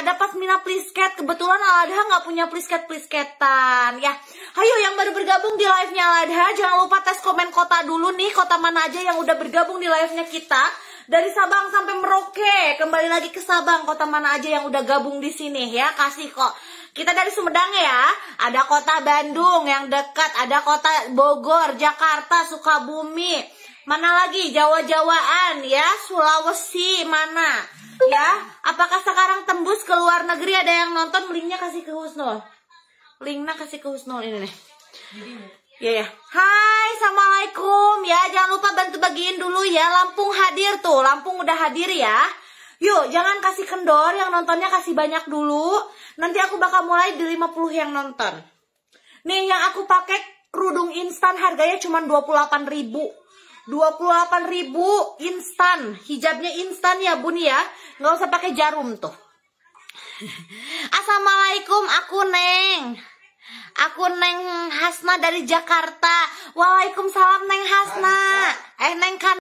ada Pasmina Plisket. Kebetulan Aladha nggak punya plisket-plisketan. Ya, ayo yang baru bergabung di live-nya Aladha, jangan lupa tes komen kota dulu nih, kota mana aja yang udah bergabung di live-nya kita. Dari Sabang sampai Merauke, kembali lagi ke Sabang, kota mana aja yang udah gabung di sini ya, kasih kok. Kita dari Sumedang ya, ada kota Bandung yang dekat, ada kota Bogor, Jakarta, Sukabumi, mana lagi Jawa-Jawaan ya, Sulawesi mana ya? Apakah negeri ada yang nonton linknya kasih ke Husnul linknya kasih ke Husnul ini nih Ya ya. Hai, assalamualaikum ya. Jangan lupa bantu bagiin dulu ya. Lampung hadir tuh. Lampung udah hadir ya. Yuk, jangan kasih kendor. Yang nontonnya kasih banyak dulu. Nanti aku bakal mulai di 50 yang nonton. Nih yang aku pakai kerudung instan harganya cuma 28000 28000 instan. Hijabnya instan ya bun ya. Nggak usah pakai jarum tuh. Assalamualaikum, aku Neng. Aku Neng Hasna dari Jakarta. Waalaikumsalam Neng Hasna. Eh Neng kan